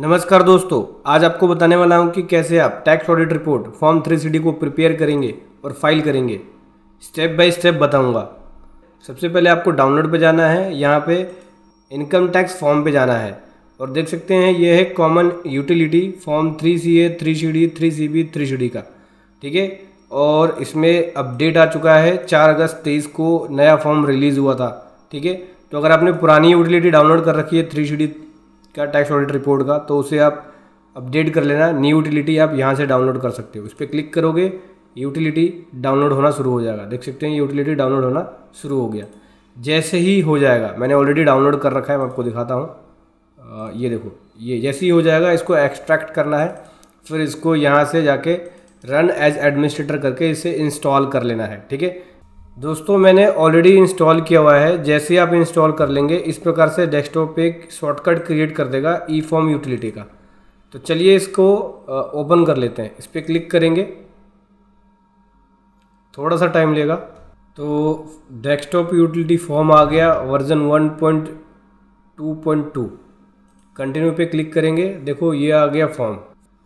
नमस्कार दोस्तों आज आपको बताने वाला हूं कि कैसे आप tax audit report form three C को प्रिपेयर करेंगे और फाइल करेंगे स्टेप बाय स्टेप बताऊंगा सबसे पहले आपको डाउनलोड पे जाना है यहाँ पे इनकम टैक्स फॉर्म पे जाना है और देख सकते हैं यह है common utility form three C A three C D three C B three C D का ठीक है और इसमें अपडेट आ चुका है चार अगस्त तेईस को नया फॉर्म रिलीज़ हुआ था ठीक है तो अगर आपने पुरानी यूटिलिटी डाउनलोड कर रखी है थ्री सी डी का टैक्स ऑडिट रिपोर्ट का तो उसे आप अपडेट कर लेना न्यू यूटिलिटी आप यहाँ से डाउनलोड कर सकते हो उस पर क्लिक करोगे यूटिलिटी डाउनलोड होना शुरू हो जाएगा देख सकते हैं यूटिलिटी डाउनलोड होना शुरू हो गया जैसे ही हो जाएगा मैंने ऑलरेडी डाउनलोड कर रखा है मैं आपको दिखाता हूँ ये देखो ये जैसे ही हो जाएगा इसको एक्सट्रैक्ट करना है फिर इसको यहाँ से जाके रन एज एडमिनिस्ट्रेटर करके इसे इंस्टॉल कर लेना है ठीक है दोस्तों मैंने ऑलरेडी इंस्टॉल किया हुआ है जैसे ही आप इंस्टॉल कर लेंगे इस प्रकार से डेस्कटॉप पे एक शॉर्टकट क्रिएट कर देगा ई फॉर्म यूटिलिटी का तो चलिए इसको ओपन कर लेते हैं इस पर क्लिक करेंगे थोड़ा सा टाइम लेगा तो डेस्कटॉप यूटिलिटी फॉर्म आ गया वर्जन 1.2.2 कंटिन्यू पे क्लिक करेंगे देखो ये आ गया form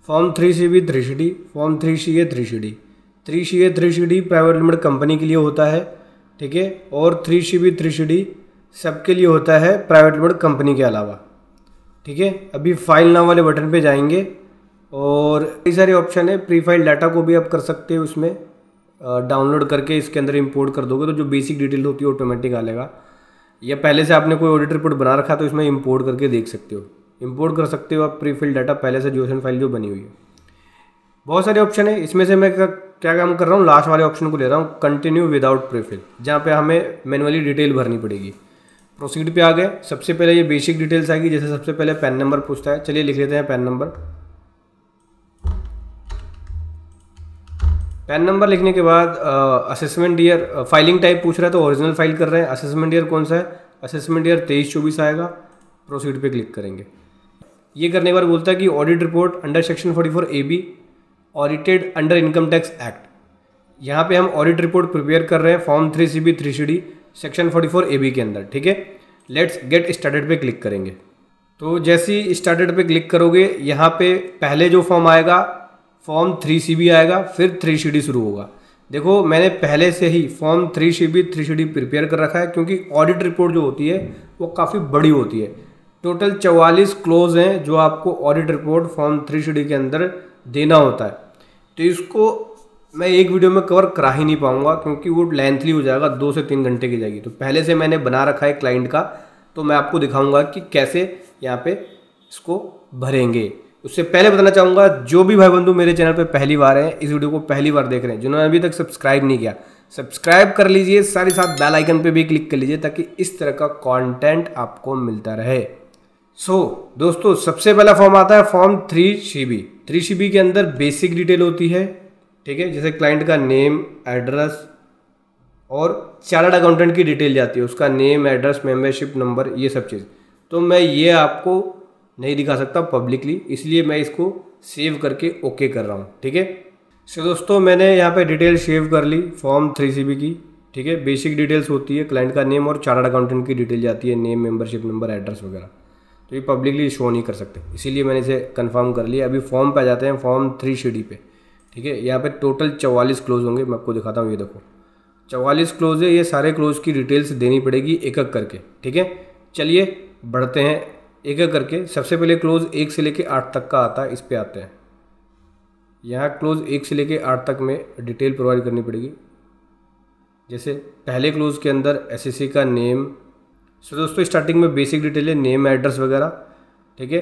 form three C B three C D form three C A three C D three C A three C D private limited company के लिए होता है ठीक है और three C B three C D सबके लिए होता है प्राइवेट लिमिटेड कंपनी के अलावा ठीक है अभी फाइल नाम वाले बटन पे जाएंगे और कई सारे ऑप्शन है प्री फाइल डाटा को भी आप कर सकते हो उसमें डाउनलोड करके इसके अंदर इंपोर्ट कर दोगे तो जो बेसिक डिटेल होती है ऑटोमेटिक आ लेगा या पहले से आपने कोई ऑडिट रिपोर्ट बना रखा तो इसमें इम्पोर्ट करके देख सकते हो इंपोर्ट कर सकते हो आप प्री डाटा पहले से जोशन फाइल जो बनी हुई है बहुत सारे ऑप्शन है इसमें से मैं क्या काम कर रहा हूँ लास्ट वाले ऑप्शन को ले रहा हूँ कंटिन्यू विदाउट प्रीफिल जहाँ पे हमें मैनुअली डिटेल भरनी पड़ेगी प्रोसीड पे आ गए सबसे पहले ये बेसिक डिटेल्स आएगी जैसे सबसे पहले पैन नंबर पूछता है चलिए लिख लेते हैं पैन नंबर पैन नंबर लिखने के बाद असेसमेंट ईयर फाइलिंग टाइप पूछ रहा है तो ओरिजिनल फाइल कर रहे हैं असेसमेंट ईयर कौन सा है असेसमेंट ईयर तेईस चौबीस आएगा प्रोसीड पे क्लिक करेंगे ये करने के बाद बोलता है कि audit report under section forty four A B audited under income tax act यहाँ पे हम ऑडिट रिपोर्ट प्रिपेयर कर रहे हैं form three C B three C D section forty four A B के अंदर ठीक है लेट्स गेट स्टार्टेड पे क्लिक करेंगे तो जैसे ही स्टार्टेड पे क्लिक करोगे यहाँ पे पहले जो फॉर्म आएगा फॉर्म थ्री सी बी आएगा फिर थ्री सी डी शुरू होगा देखो मैंने पहले से ही form three C B three C D prepare कर रखा है क्योंकि ऑडिट रिपोर्ट जो होती है वो काफ़ी बड़ी होती है टोटल चवालीस क्लोज हैं जो आपको audit report form three C D के अंदर देना होता है तो इसको मैं एक वीडियो में कवर करा ही नहीं पाऊंगा क्योंकि वो लेंथली हो जाएगा दो से तीन घंटे की जाएगी तो पहले से मैंने बना रखा है क्लाइंट का तो मैं आपको दिखाऊंगा कि कैसे यहाँ पे इसको भरेंगे उससे पहले बताना चाहूँगा जो भी भाई बंधु मेरे चैनल पर पहली बार हैं इस वीडियो को पहली बार देख रहे हैं जिन्होंने अभी तक सब्सक्राइब नहीं किया सब्सक्राइब कर लीजिए साथ ही साथ बेल आइकन पे भी क्लिक कर लीजिए ताकि इस तरह का कंटेंट आपको मिलता रहे सो so, दोस्तों सबसे पहला फॉर्म आता है form three C B three C B के अंदर बेसिक डिटेल होती है ठीक है जैसे क्लाइंट का नेम एड्रेस और चार्ट अकाउंटेंट की डिटेल जाती है उसका नेम एड्रेस मेंबरशिप नंबर ये सब चीज़ तो मैं ये आपको नहीं दिखा सकता पब्लिकली इसलिए मैं इसको सेव करके ओके कर रहा हूँ ठीक है सो दोस्तों मैंने यहाँ पे डिटेल सेव कर ली फॉर्म थ्री सी बी की ठीक है बेसिक डिटेल्स होती है क्लाइंट का नेम और चार्ट अकाउंटेंट की डिटेल जाती है नेम मेंबरशिप नंबर एड्रेस वगैरह तो ये पब्लिकली शो नहीं कर सकते इसीलिए मैंने इसे कंफर्म कर लिया अभी फॉर्म पे आ जाते हैं फॉर्म थ्री सी डी पे ठीक है यहाँ पे टोटल चवालीस क्लोज होंगे मैं आपको दिखाता हूँ ये देखो चवालीस क्लोज है ये सारे क्लोज की डिटेल्स देनी पड़ेगी एक एक करके ठीक है चलिए बढ़ते हैं एक एक करके सबसे पहले क्लोज एक से लेके आठ तक का आता है इस पर आते हैं यहाँ क्लोज एक से लेके आठ तक में डिटेल प्रोवाइड करनी पड़ेगी जैसे पहले क्लोज के अंदर एस का नेम सो दोस्तों स्टार्टिंग में बेसिक डिटेल है नेम एड्रेस वगैरह ठीक है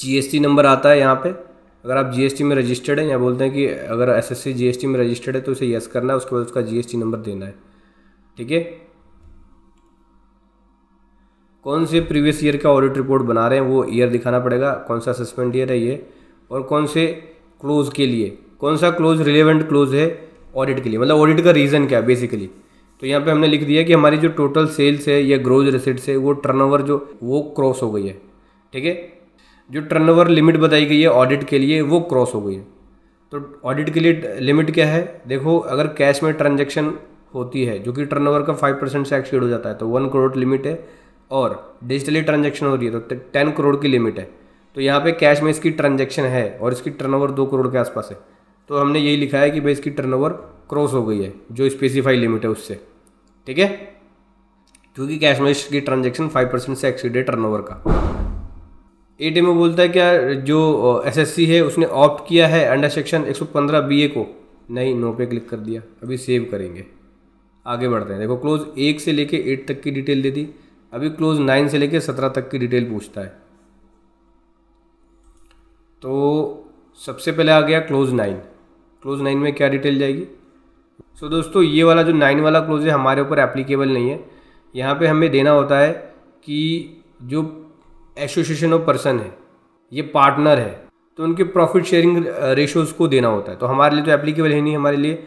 जीएसटी नंबर आता है यहाँ पे अगर आप जीएसटी में रजिस्टर्ड हैं या बोलते हैं कि अगर एसएससी जीएसटी में रजिस्टर्ड है तो उसे यस करना है उसके बाद उसका जीएसटी नंबर देना है ठीक है कौन से प्रीवियस ईयर का ऑडिट रिपोर्ट बना रहे हैं वो ईयर दिखाना पड़ेगा कौन सा सस्पेंड ईयर है ये और कौन से क्लोज के लिए कौन सा क्लोज रिलेवेंट क्लोज है ऑडिट के लिए मतलब ऑडिट का रीज़न क्या है बेसिकली तो यहाँ पे हमने लिख दिया कि हमारी जो टोटल सेल्स है या ग्रोज रिसिट्स है वो टर्नओवर जो वो क्रॉस हो गई है ठीक है जो टर्नओवर लिमिट बताई गई है ऑडिट के लिए वो क्रॉस हो गई है तो ऑडिट के लिए लिमिट क्या है देखो अगर कैश में ट्रांजेक्शन होती है जो कि टर्नओवर का फाइव परसेंट से एक्सीड हो जाता है तो वन करोड़ लिमिट है और डिजिटली ट्रांजेक्शन हो रही है तो टेन करोड़ की लिमिट है तो यहाँ पे कैश में इसकी ट्रांजेक्शन है और इसकी टर्नओवर दो करोड़ के आसपास है तो हमने यही लिखा है कि भाई इसकी टर्नओवर क्रॉस हो गई है जो स्पेसिफाई लिमिट है उससे ठीक है क्योंकि कैश मैच की ट्रांजेक्शन फाइव परसेंट से एक्सीड है टर्न का ए टी में बोलता है क्या जो सी है उसने ऑप्ट किया है अंडर सेक्शन एक बी ए को नहीं नो पे क्लिक कर दिया अभी सेव करेंगे आगे बढ़ते हैं देखो क्लोज एक से लेके एट तक की डिटेल दे दी अभी क्लोज नाइन से लेके सत्रह तक की डिटेल पूछता है तो सबसे पहले आ गया क्लोज नाइन क्लोज नाइन में क्या डिटेल जाएगी सो so दोस्तों ये वाला जो नाइन वाला क्लोज है हमारे ऊपर एप्लीकेबल नहीं है यहाँ पे हमें देना होता है कि जो एसोसिएशन ऑफ पर्सन है ये पार्टनर है तो उनके प्रॉफिट शेयरिंग रेशोज़ को देना होता है तो हमारे लिए तो एप्लीकेबल है नहीं हमारे लिए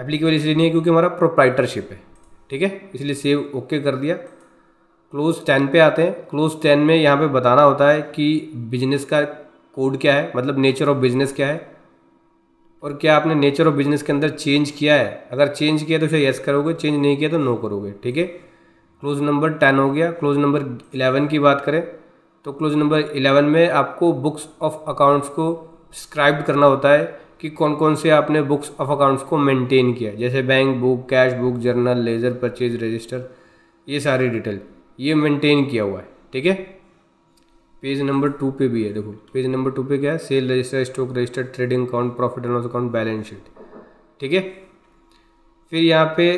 एप्लीकेबल इसलिए नहीं है क्योंकि हमारा प्रोप्राइटरशिप है ठीक है इसलिए सेव ओके कर दिया क्लोज टेन पे आते हैं क्लोज टेन में यहाँ पे बताना होता है कि बिजनेस का कोड क्या है मतलब नेचर ऑफ बिजनेस क्या है और क्या आपने नेचर ऑफ बिजनेस के अंदर चेंज किया है अगर चेंज किया तो फिर येस करोगे चेंज नहीं किया तो नो करोगे ठीक है क्लोज नंबर टेन हो गया क्लोज नंबर इलेवन की बात करें तो क्लोज नंबर इलेवन में आपको बुक्स ऑफ अकाउंट्स को स्क्राइब करना होता है कि कौन कौन से आपने बुक्स ऑफ अकाउंट्स को मेंटेन किया जैसे bank book cash book journal ledger purchase register ये सारी डिटेल ये मेंटेन किया हुआ है ठीक है पेज नंबर टू पे भी है देखो पेज नंबर टू पे क्या है sale register stock register trading account profit and loss account balance sheet ठीक है फिर यहाँ पे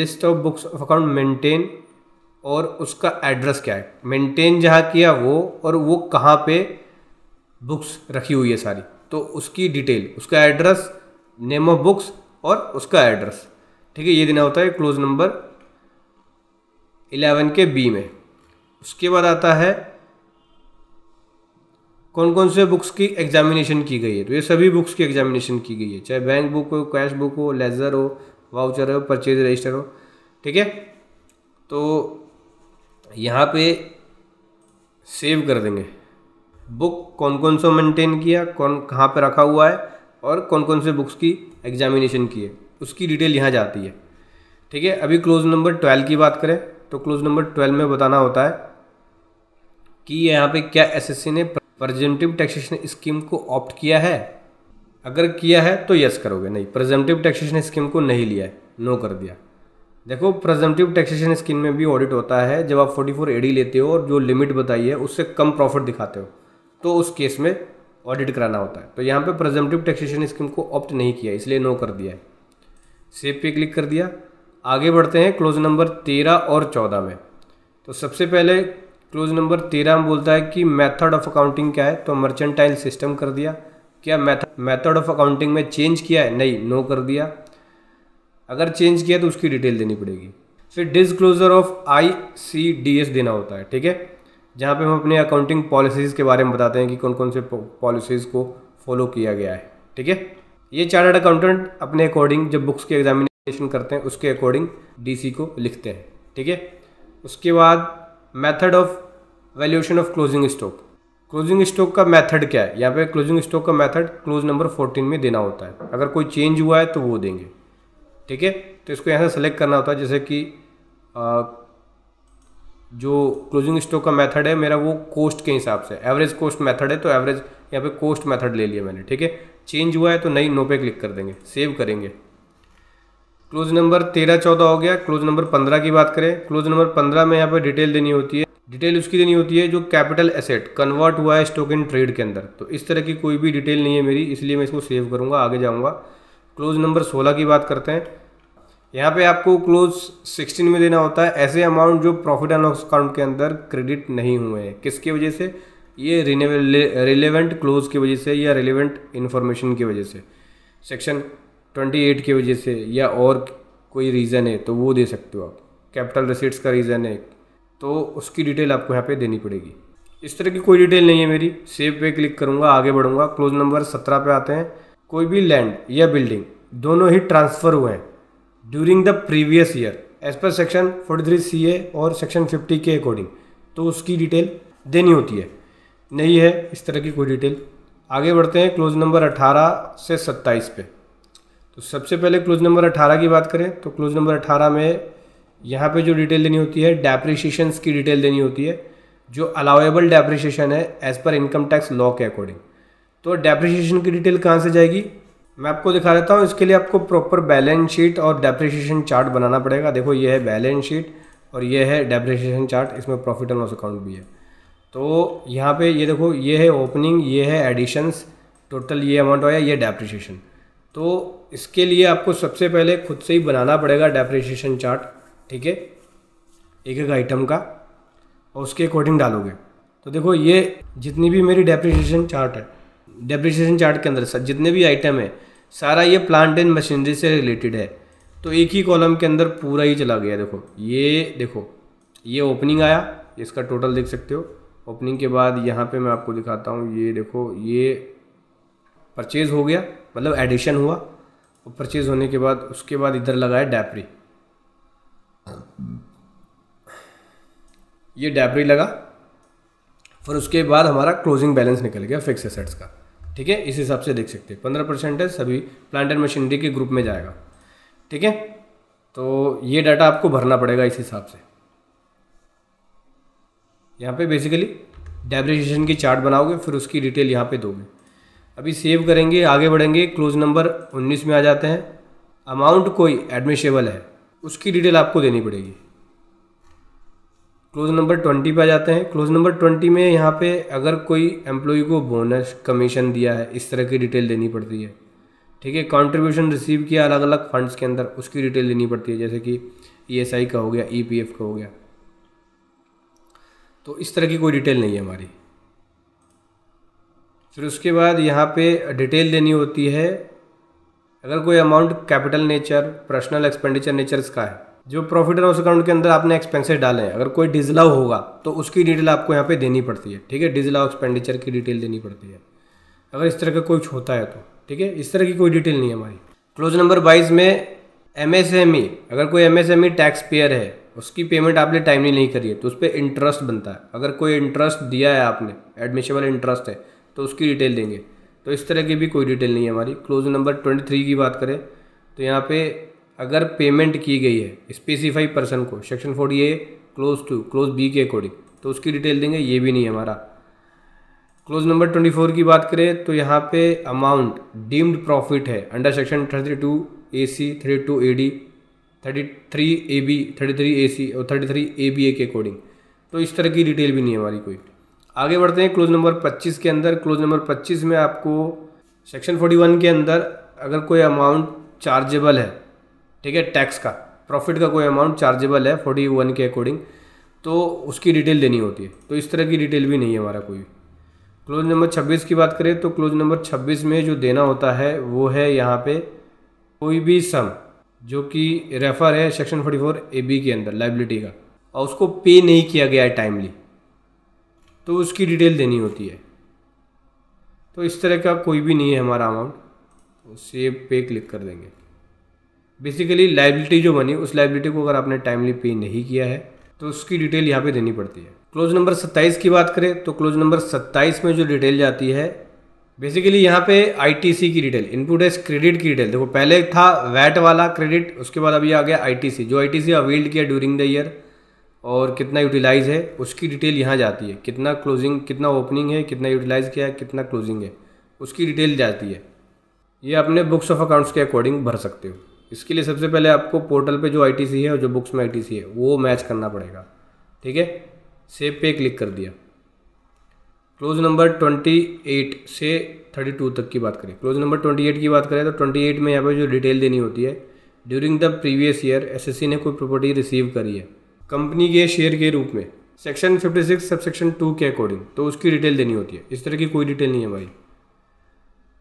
list of books of account maintain और उसका एड्रेस क्या है मेंटेन जहाँ किया वो और वो कहाँ पे बुक्स रखी हुई है सारी तो उसकी डिटेल उसका एड्रेस नेम ऑफ बुक्स और उसका एड्रेस ठीक है ये देना होता है क्लोज नंबर इलेवन के बी में उसके बाद आता है कौन कौन से बुक्स की एग्जामिनेशन की गई है तो ये सभी बुक्स की एग्जामिनेशन की गई है चाहे बैंक बुक हो कैश बुक हो लेजर हो वाउचर हो परचेज रजिस्टर हो ठीक है तो यहाँ पे सेव कर देंगे बुक कौन कौन सा मेंटेन किया कौन कहाँ पर रखा हुआ है और कौन कौन से बुक्स की एग्जामिनेशन की है उसकी डिटेल यहाँ जाती है ठीक है अभी क्लोज नंबर ट्वेल्व की बात करें तो क्लोज नंबर ट्वेल्व में बताना होता है कि यहाँ पे क्या एसएससी ने प्रजेंटिव टैक्सेशन स्कीम को ऑप्ट किया है अगर किया है तो यस करोगे नहीं प्रजेंटिव टैक्सेशन स्कीम को नहीं लिया है नो कर दिया देखो प्रजेंटिव टैक्सेशन स्कीम में भी ऑडिट होता है जब आप 44 फोर लेते हो और जो लिमिट बताई है उससे कम प्रॉफिट दिखाते हो तो उस केस में ऑडिट कराना होता है तो यहाँ पे प्रजेंटिव टैक्सेशन स्कीम को ऑप्ट नहीं किया इसलिए नो कर दिया है सेव पे क्लिक कर दिया आगे बढ़ते हैं क्लोज नंबर तेरह और चौदह में तो सबसे पहले क्लोज नंबर तेरह में बोलता है कि मेथड ऑफ अकाउंटिंग क्या है तो मर्चेंटाइल सिस्टम कर दिया क्या मेथड मेथड ऑफ अकाउंटिंग में चेंज किया है नहीं नो कर दिया अगर चेंज किया तो उसकी डिटेल देनी पड़ेगी फिर disclosure of I C D S देना होता है ठीक है जहाँ पे हम अपने अकाउंटिंग पॉलिसीज़ के बारे में बताते हैं कि कौन कौन से पॉलिसीज़ को फॉलो किया गया है ठीक है ये चार्टर्ड अकाउंटेंट अपने अकॉर्डिंग जब बुक्स के एग्जामिनेशन करते हैं उसके अकॉर्डिंग डीसी को लिखते हैं ठीक है उसके बाद method of valuation of closing stock closing stock का मेथड क्या है यहाँ पे क्लोजिंग स्टॉक का मेथड क्लोज नंबर 14 में देना होता है अगर कोई चेंज हुआ है तो वो देंगे ठीक है तो इसको यहाँ से सेलेक्ट करना होता है जैसे कि आ, जो क्लोजिंग स्टॉक का मेथड है मेरा वो कोस्ट के हिसाब से एवरेज कोस्ट मेथड है तो एवरेज यहाँ पे कोस्ट मेथड ले लिया मैंने ठीक है चेंज हुआ है तो नई नो पे क्लिक कर देंगे सेव करेंगे क्लोज नंबर तेरह चौदह हो गया क्लोज नंबर पंद्रह की बात करें क्लोज नंबर पंद्रह में यहाँ पर डिटेल देनी होती है डिटेल उसकी देनी होती है जो कैपिटल एसेट कन्वर्ट हुआ है स्टॉक इन ट्रेड के अंदर तो इस तरह की कोई भी डिटेल नहीं है मेरी इसलिए मैं इसको सेव करूँगा आगे जाऊँगा क्लोज नंबर सोलह की बात करते हैं यहाँ पे आपको क्लोज सिक्सटीन में देना होता है ऐसे अमाउंट जो प्रॉफिट एंड लॉस अकाउंट के अंदर क्रेडिट नहीं हुए हैं किसकी वजह से ये रिलेवेंट क्लोज की वजह से या रिलेवेंट इन्फॉर्मेशन की वजह से सेक्शन ट्वेंटी एट की वजह से या और कोई रीज़न है तो वो दे सकते हो आप कैपिटल रिसिट्स का रीज़न है तो उसकी डिटेल आपको यहाँ पे देनी पड़ेगी इस तरह की कोई डिटेल नहीं है मेरी सेव पे क्लिक करूँगा आगे बढ़ूँगा क्लोज नंबर सत्रह पे आते हैं कोई भी लैंड या बिल्डिंग दोनों ही ट्रांसफ़र हुए हैं during the previous year as per section forty three C A और सेक्शन फिफ्टी के अकॉर्डिंग तो उसकी डिटेल देनी होती है नहीं है इस तरह की कोई डिटेल आगे बढ़ते हैं क्लोज नंबर अठारह से सत्ताईस पे तो सबसे पहले क्लोज नंबर अठारह की बात करें तो क्लोज नंबर अठारह में यहाँ पे जो डिटेल देनी होती है डेप्रिशिएशन की डिटेल देनी होती है जो अलाउेबल डेप्रिशिएशन है as per income tax law के अकॉर्डिंग तो डेप्रिशिएशन की डिटेल कहाँ से जाएगी मैं आपको दिखा देता हूँ इसके लिए आपको प्रॉपर बैलेंस शीट और डेप्रिशिएशन चार्ट बनाना पड़ेगा देखो ये है बैलेंस शीट और ये है डेप्रिशिएशन चार्ट इसमें प्रॉफिट एंड लॉस अकाउंट भी है तो यहाँ पे ये देखो ये है ओपनिंग ये है एडिशंस टोटल ये अमाउंट आया ये डेप्रिशिएशन तो इसके लिए आपको सबसे पहले खुद से ही बनाना पड़ेगा डेप्रिसिएशन चार्ट ठीक है एक एक आइटम का और उसके अकॉर्डिंग डालोगे तो देखो ये जितनी भी मेरी डेप्रिसिएशन चार्ट है डेप्रिशिएशन चार्ट के अंदर सर जितने भी आइटम है सारा ये प्लांट एंड मशीनरी से रिलेटेड है तो एक ही कॉलम के अंदर पूरा ही चला गया देखो ये देखो ये ओपनिंग आया इसका टोटल देख सकते हो ओपनिंग के बाद यहाँ पे मैं आपको दिखाता हूँ ये देखो ये परचेज़ हो गया मतलब एडिशन हुआ और परचेज होने के बाद उसके बाद इधर लगा है डैपरी ये डैपरी लगा फिर उसके बाद हमारा क्लोजिंग बैलेंस निकल गया फिक्स एसेट्स का ठीक है इस हिसाब से देख सकते हैं पंद्रह परसेंट है सभी प्लांट एंड मशीनरी के ग्रुप में जाएगा ठीक है तो ये डाटा आपको भरना पड़ेगा इस हिसाब से यहाँ पे बेसिकली डेब्रिशन की चार्ट बनाओगे फिर उसकी डिटेल यहाँ पे दोगे अभी सेव करेंगे आगे बढ़ेंगे क्लोज नंबर 19 में आ जाते हैं अमाउंट कोई एडमिशेबल है उसकी डिटेल आपको देनी पड़ेगी क्लोज नंबर ट्वेंटी पे आ जाते हैं क्लोज नंबर ट्वेंटी में यहाँ पे अगर कोई एम्प्लॉय को बोनस कमीशन दिया है इस तरह की डिटेल देनी पड़ती है ठीक है कॉन्ट्रीब्यूशन रिसीव किया अलग अलग फंड्स के अंदर उसकी डिटेल देनी पड़ती है जैसे कि ई e का हो गया ई e का हो गया तो इस तरह की कोई डिटेल नहीं है हमारी फिर उसके बाद यहाँ पे डिटेल देनी होती है अगर कोई amount capital nature personal expenditure nature का है जो प्रॉफिट एंड लॉस अकाउंट के अंदर आपने एक्सपेंसेस डाले हैं अगर कोई डिजलाव होगा तो उसकी डिटेल आपको यहाँ पे देनी पड़ती है ठीक है डिजलाव एक्सपेंडिचर की डिटेल देनी पड़ती है अगर इस तरह का कुछ होता है तो ठीक है इस तरह की कोई डिटेल नहीं है हमारी क्लोज नंबर बाईस में एम e, अगर कोई एम टैक्स पेयर है उसकी पेमेंट आपने टाइमली नहीं करी है तो उस पर इंटरेस्ट बनता है अगर कोई इंटरेस्ट दिया है आपने एडमिशेबल इंटरेस्ट है तो उसकी डिटेल देंगे तो इस तरह की भी कोई डिटेल नहीं है हमारी क्लोज नंबर ट्वेंटी थ्री की बात करें तो यहाँ पे अगर पेमेंट की गई है स्पेसिफाई पर्सन को section forty A clause two clause B के अकॉर्डिंग तो उसकी डिटेल देंगे ये भी नहीं है हमारा क्लोज नंबर ट्वेंटी फोर की बात करें तो यहाँ पे अमाउंट डीम्ड प्रॉफिट है under section thirty two A C thirty two A D thirty three A B thirty three A C और thirty three A B A के अकॉर्डिंग तो इस तरह की डिटेल भी नहीं है हमारी कोई आगे बढ़ते हैं क्लोज नंबर 25 के अंदर क्लोज नंबर 25 में आपको सेक्शन 41 के अंदर अगर कोई अमाउंट चार्जेबल है ठीक है टैक्स का प्रॉफिट का कोई अमाउंट चार्जेबल है 41 के अकॉर्डिंग तो उसकी डिटेल देनी होती है तो इस तरह की डिटेल भी नहीं है हमारा कोई क्लोज नंबर 26 की बात करें तो क्लोज नंबर 26 में जो देना होता है वो है यहाँ पे कोई भी सम जो कि रेफर है सेक्शन 44 ए बी के अंदर लाइबिलिटी का और उसको पे नहीं किया गया है टाइमली तो उसकी डिटेल देनी होती है तो इस तरह का कोई भी नहीं है हमारा अमाउंट तो सेव पे क्लिक कर देंगे बेसिकली लाइबिलिटी जो बनी उस लाइबिलिटी को अगर आपने टाइमली पे नहीं किया है तो उसकी डिटेल यहाँ पे देनी पड़ती है क्लोज नंबर 27 की बात करें तो क्लोज नंबर 27 में जो डिटेल जाती है बेसिकली यहाँ पे आईटीसी की डिटेल इनपुट एस क्रेडिट की डिटेल देखो पहले था वैट वाला क्रेडिट उसके बाद अभी आ गया आईटीसी जो आईटीसी अवेल्ड किया ड्यूरिंग द ईयर और कितना यूटिलाइज है उसकी डिटेल यहाँ जाती है कितना क्लोजिंग कितना ओपनिंग है कितना यूटिलाइज किया है कितना क्लोजिंग है उसकी डिटेल जाती है ये अपने बुक्स ऑफ अकाउंट्स के अकॉर्डिंग भर सकते हो इसके लिए सबसे पहले आपको पोर्टल पे जो आईटीसी है और जो बुक्स में आईटीसी है वो मैच करना पड़ेगा ठीक है सेव पे क्लिक कर दिया क्लोज नंबर ट्वेंटी एट से थर्टी टू तक की बात करें क्लोज नंबर ट्वेंटी एट की बात करें तो ट्वेंटी एट में यहाँ पर जो डिटेल देनी होती है during the previous year assessee ने कोई प्रॉपर्टी रिसीव करी है कंपनी के शेयर के रूप में सेक्शन 56 सेक्शन टू के अकॉर्डिंग तो उसकी डिटेल देनी होती है इस तरह की कोई डिटेल नहीं है भाई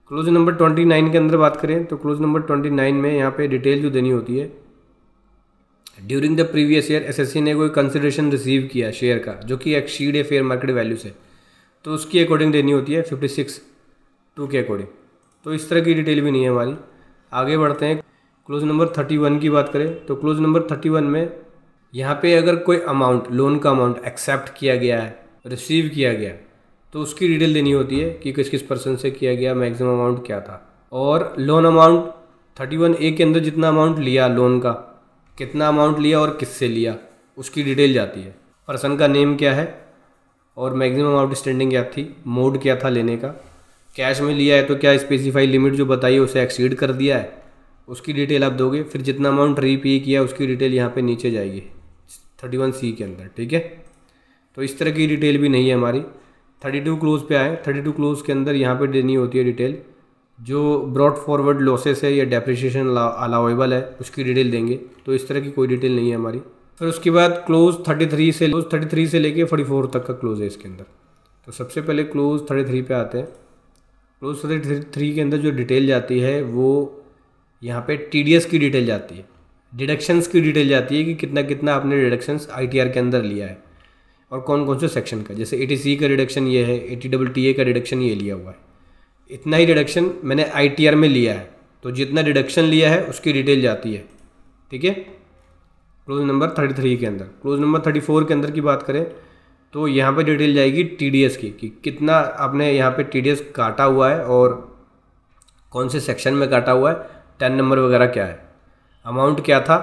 क्लोज नंबर 29 के अंदर बात करें तो क्लोज नंबर 29 में यहाँ पे डिटेल जो देनी होती है during the previous year assessee ने कोई कंसिडरेशन रिसीव किया शेयर का जो कि एक्सीड है फेयर मार्केट वैल्यू से तो उसकी अकॉर्डिंग देनी होती है फिफ्टी सिक्स टू के अकॉर्डिंग तो इस तरह की डिटेल भी नहीं है हमारी आगे बढ़ते हैं क्लोज नंबर थर्टी वन की बात करें तो क्लोज नंबर थर्टी वन में यहाँ पे अगर कोई अमाउंट लोन का अमाउंट एक्सेप्ट किया गया है रिसीव किया गया तो उसकी डिटेल देनी होती है कि किस किस पर्सन से किया गया मैक्सिमम अमाउंट क्या था और loan amount thirty one A के अंदर जितना अमाउंट लिया लोन का कितना अमाउंट लिया और किससे लिया उसकी डिटेल जाती है पर्सन का नेम क्या है और मैक्सिमम स्टैंडिंग क्या थी मोड क्या था लेने का कैश में लिया है तो क्या स्पेसिफाई लिमिट जो बताइए उसे एक्सीड कर दिया है उसकी डिटेल आप दोगे फिर जितना अमाउंट रीपे किया उसकी डिटेल यहाँ पे नीचे जाएगी थर्टी वन सी के अंदर ठीक है तो इस तरह की डिटेल भी नहीं है हमारी थर्टी टू क्लोज पे आए थर्टी टू क्लोज के अंदर यहाँ पे देनी होती है डिटेल जो ब्रॉड फॉरवर्ड लॉसेस है या डेप्रिशिएशन अलाउेबल है उसकी डिटेल देंगे तो इस तरह की कोई डिटेल नहीं है हमारी फिर उसके बाद क्लोज थर्टी थ्री से क्लोज थर्टी थ्री से लेके फोर्टी फोर तक का क्लोज है इसके अंदर तो सबसे पहले क्लोज थर्टी थ्री पे आते हैं क्लोज थर्टी थ्री के अंदर जो डिटेल जाती है वो यहाँ पे टी की डिटेल जाती है डिडक्शंस की डिटेल जाती है कि कितना कितना आपने डिडक्शंस आई के अंदर लिया है और कौन कौन से सेक्शन का जैसे ए का डिडक्शन ये है ए टी टी ए का डिडक्शन ये लिया हुआ है इतना ही डिडक्शन मैंने आई में लिया है तो जितना डिडक्शन लिया है उसकी डिटेल जाती है ठीक है क्लोज नंबर थर्टी थ्री के अंदर क्लोज नंबर थर्टी फोर के अंदर की बात करें तो यहाँ पर डिटेल जाएगी टीडीएस की कि कितना आपने यहाँ पे टीडीएस काटा हुआ है और कौन से सेक्शन में काटा हुआ है टेन नंबर वगैरह क्या है अमाउंट क्या था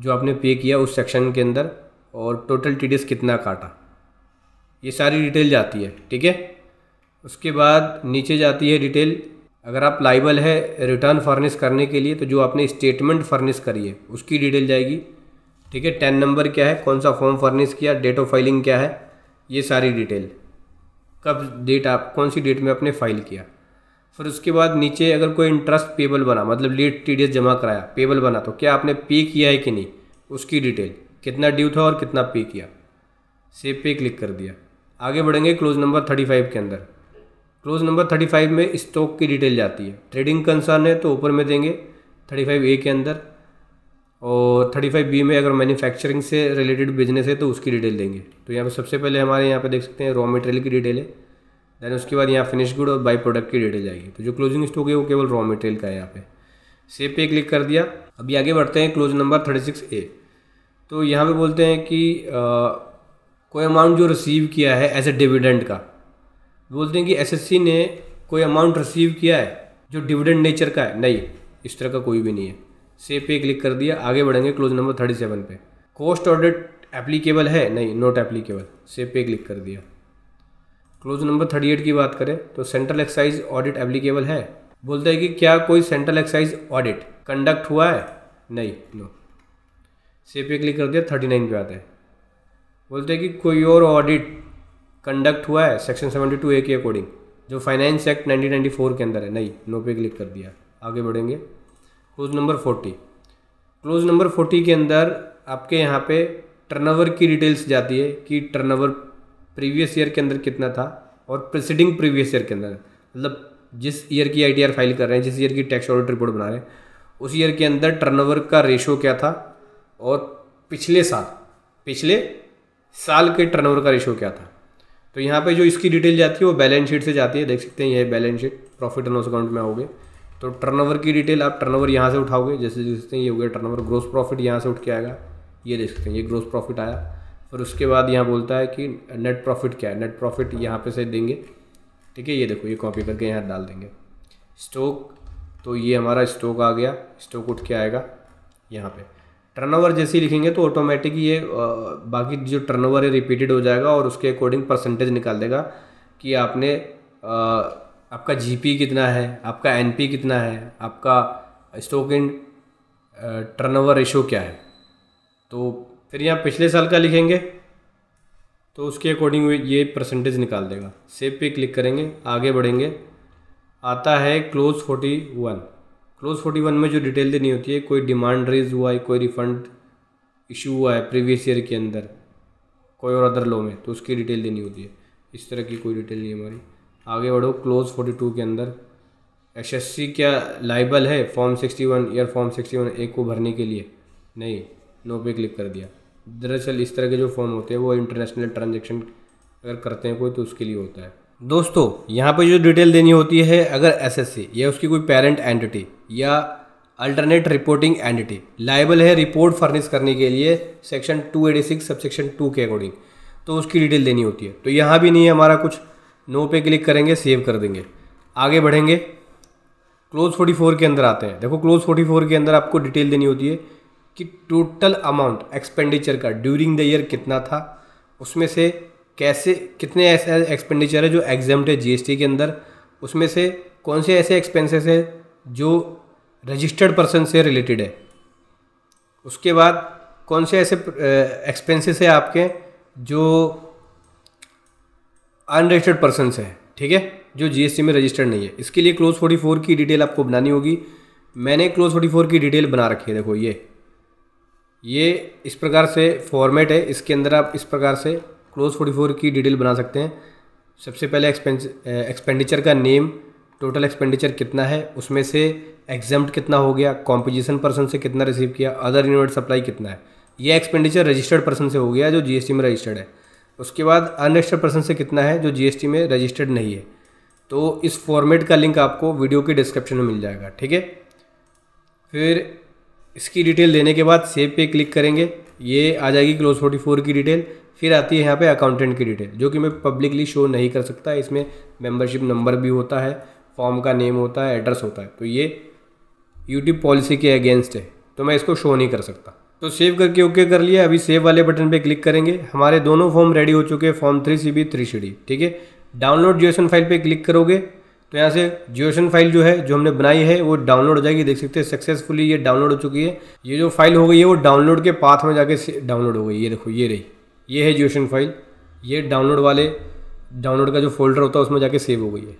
जो आपने पे किया उस सेक्शन के अंदर और टोटल टी कितना काटा ये सारी डिटेल जाती है ठीक है उसके बाद नीचे जाती है डिटेल अगर आप लाइबल है रिटर्न फर्निश करने के लिए तो जो आपने स्टेटमेंट फर्निश करी है उसकी डिटेल जाएगी ठीक है टेन नंबर क्या है कौन सा फॉर्म फर्निश किया डेट ऑफ फाइलिंग क्या है ये सारी डिटेल कब डेट आप कौन सी डेट में आपने फाइल किया फिर उसके बाद नीचे अगर कोई इंटरेस्ट पेबल बना मतलब लेट टी जमा कराया पेबल बना तो क्या आपने पे किया है कि नहीं उसकी डिटेल कितना ड्यू था और कितना पे किया सेव पे क्लिक कर दिया आगे बढ़ेंगे क्लोज नंबर थर्टी फाइव के अंदर क्लोज नंबर थर्टी फाइव में स्टॉक की डिटेल जाती है ट्रेडिंग कंसर्न है तो ऊपर में देंगे थर्टी फाइव ए के अंदर और थर्टी फाइव बी में अगर मैन्युफैक्चरिंग से रिलेटेड बिजनेस है तो उसकी डिटेल देंगे तो यहाँ पर सबसे पहले हमारे यहाँ पर देख सकते हैं रॉ मटेरियल की डिटेल है देन उसके बाद यहाँ फिनिश गुड और बाई प्रोडक्ट की डिटेल आएगी तो जो क्लोजिंग स्टॉक है वो केवल रॉ मटेरियल का है यहाँ पे सेव पे क्लिक कर दिया अभी आगे बढ़ते हैं clause number thirty six A तो यहाँ पे बोलते हैं कि आ, कोई अमाउंट जो रिसीव किया है एज ए डिविडेंड का बोलते हैं कि एस ने कोई अमाउंट रिसीव किया है जो डिविडेंड नेचर का है नहीं इस तरह का कोई भी नहीं है सेव पे क्लिक कर दिया आगे बढ़ेंगे क्लोज नंबर थर्टी सेवन पे कोस्ट ऑडिट एप्लीकेबल है नहीं नॉट एप्लीकेबल सेव पे क्लिक कर दिया क्लोज नंबर थर्टी एट की बात करें तो सेंट्रल एक्साइज ऑडिट एप्लीकेबल है बोलते हैं कि क्या कोई सेंट्रल एक्साइज ऑडिट कंडक्ट हुआ है नहीं नो सी पे क्लिक कर दिया थर्टी नाइन पे आते हैं बोलते हैं कि कोई और ऑडिट कंडक्ट हुआ है सेक्शन सेवेंटी टू ए के अकॉर्डिंग जो finance act nineteen ninety four के अंदर है नहीं नो पे क्लिक कर दिया आगे बढ़ेंगे clause number forty clause number forty के अंदर आपके यहाँ पे टर्नओवर की डिटेल्स जाती है कि टर्नओवर प्रीवियस ईयर के अंदर कितना था और प्रिसीडिंग प्रीवियस ईयर के अंदर मतलब जिस ईयर की आई फाइल कर रहे हैं जिस ईयर की टैक्स ऑडिट रिपोर्ट बना रहे हैं उस ईयर के अंदर टर्नओवर का रेशो क्या था और पिछले साल पिछले साल के टर्नओवर का रेशो क्या था तो यहाँ पे जो इसकी डिटेल जाती है वो बैलेंस शीट से जाती है देख सकते हैं यह balance sheet profit and loss account में आओगे तो टर्नओवर की डिटेल आप टर्नओवर यहाँ से उठाओगे जैसे सकते हैं ये हो गया टर्नओवर ग्रोस प्रॉफिट यहाँ से उठ के आएगा ये देख सकते हैं ये ग्रोस प्रॉफिट आया और उसके बाद यहाँ बोलता है कि नेट प्रॉफिट क्या है नेट प्रॉफिट यहाँ पे से देंगे ठीक है ये देखो ये कॉपी करके यहाँ डाल देंगे स्टोक तो ये हमारा स्टोक आ गया स्टोक उठ के आएगा यहाँ पे टर्नओवर जैसे लिखेंगे तो ऑटोमेटिक ये बाकी जो टर्नओवर है रिपीटेड हो जाएगा और उसके अकॉर्डिंग परसेंटेज निकाल देगा कि आपने आपका जीपी कितना है आपका एनपी कितना है आपका स्टोक इन टर्नओवर रेशो क्या है तो फिर यहाँ पिछले साल का लिखेंगे तो उसके अकॉर्डिंग ये परसेंटेज निकाल देगा सेव पे क्लिक करेंगे आगे बढ़ेंगे आता है clause forty one clause forty one में जो डिटेल देनी होती है कोई डिमांड रेज हुआ है कोई रिफंड इशू हुआ है प्रीवियस ईयर के अंदर कोई और अदर लो में तो उसकी डिटेल देनी होती है इस तरह की कोई डिटेल नहीं हमारी आगे बढ़ो क्लोज फोर्टी टू के अंदर एस एस सी क्या लाइबल है form sixty one year form sixty one A को भरने के लिए नहीं नो पे क्लिक कर दिया दरअसल इस तरह के जो फॉर्म होते हैं वो इंटरनेशनल ट्रांजेक्शन अगर करते हैं कोई तो उसके लिए होता है दोस्तों यहाँ पे जो डिटेल देनी होती है अगर एसएससी या उसकी कोई पेरेंट एंटिटी या अल्टरनेट रिपोर्टिंग एंटिटी लाइबल है रिपोर्ट फर्निश करने के लिए सेक्शन 286 सेक्शन टू के अकॉर्डिंग तो उसकी डिटेल देनी होती है तो यहाँ भी नहीं है हमारा कुछ नो पे क्लिक करेंगे सेव कर देंगे आगे बढ़ेंगे क्लोज 44 के अंदर आते हैं देखो क्लोज 44 के अंदर आपको डिटेल देनी होती है कि टोटल अमाउंट एक्सपेंडिचर का ड्यूरिंग द ईयर कितना था उसमें से कैसे कितने ऐसे एक्सपेंडिचर है जो एग्जाम है जीएसटी के अंदर उसमें से कौन से ऐसे एक्सपेंसेस है जो रजिस्टर्ड पर्सन से रिलेटेड है उसके बाद कौन से ऐसे एक्सपेंसेस है आपके जो अनरजिस्टर्ड पर्सन है ठीक है जो जीएसटी में रजिस्टर्ड नहीं है इसके लिए क्लोज 44 की डिटेल आपको बनानी होगी मैंने क्लोज 44 की डिटेल बना रखी है देखो ये ये इस प्रकार से फॉर्मेट है इसके अंदर आप इस प्रकार से क्लोज फोर्टी फोर की डिटेल बना सकते हैं सबसे पहले एक्सपेंडिचर का नेम टोटल एक्सपेंडिचर कितना है उसमें से एग्जाम्प्ट कितना हो गया कॉम्पोजिशन पर्सन से कितना रिसीव किया अदर यूनिट सप्लाई कितना है ये एक्सपेंडिचर रजिस्टर्ड पर्सन से हो गया जो जी में रजिस्टर्ड है उसके बाद अनरजिस्टर्ड पर्सन से कितना है जो जी में रजिस्टर्ड नहीं है तो इस फॉर्मेट का लिंक आपको वीडियो के डिस्क्रिप्शन में मिल जाएगा ठीक है फिर इसकी डिटेल देने के बाद सेव पे क्लिक करेंगे ये आ जाएगी क्लोज फोर्टी फोर की डिटेल फिर आती है यहाँ पे अकाउंटेंट की डिटेल जो कि मैं पब्लिकली शो नहीं कर सकता इसमें मेंबरशिप नंबर भी होता है फॉर्म का नेम होता है एड्रेस होता है तो ये यूट्यूब पॉलिसी के अगेंस्ट है तो मैं इसको शो नहीं कर सकता तो सेव करके ओके कर लिया अभी सेव वाले बटन पर क्लिक करेंगे हमारे दोनों फॉर्म रेडी हो चुके हैं form three C B three C D ठीक है डाउनलोड जियोसन फाइल पर क्लिक करोगे तो यहाँ से जियोशन फाइल जो है जो हमने बनाई है वो डाउनलोड हो जाएगी देख सकते हैं सक्सेसफुली ये डाउनलोड हो चुकी है ये जो फाइल हो गई है वो डाउनलोड के पाथ में जाके डाउनलोड हो गई ये देखो ये रही ये है जियोशन फाइल ये डाउनलोड वाले डाउनलोड का जो फोल्डर होता है उसमें जाके सेव हो गई है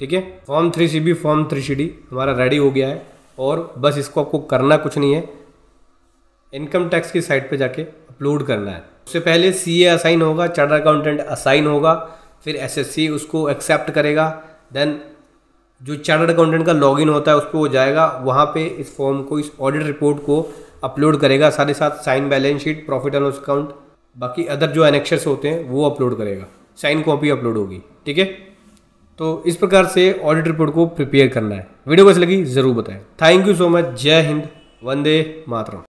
ठीक है form three C B form three C D हमारा रेडी हो गया है और बस इसको आपको करना कुछ नहीं है इनकम टैक्स की साइट पर जाके अपलोड करना है उससे पहले सी ए असाइन होगा चार्टर अकाउंटेंट असाइन होगा फिर एसएससी उसको एक्सेप्ट करेगा देन जो चार्टर्ड अकाउंटेंट का लॉगिन होता है उस पर वो जाएगा वहाँ पे इस फॉर्म को इस ऑडिट रिपोर्ट को अपलोड करेगा साथ साथ sign balance sheet profit and loss account बाकी अदर जो एनेक्शर्स होते हैं वो अपलोड करेगा साइन कॉपी अपलोड होगी ठीक है तो इस प्रकार से ऑडिट रिपोर्ट को प्रिपेयर करना है वीडियो कैसी लगी ज़रूर बताएं थैंक यू सो मच जय हिंद वंदे मातरम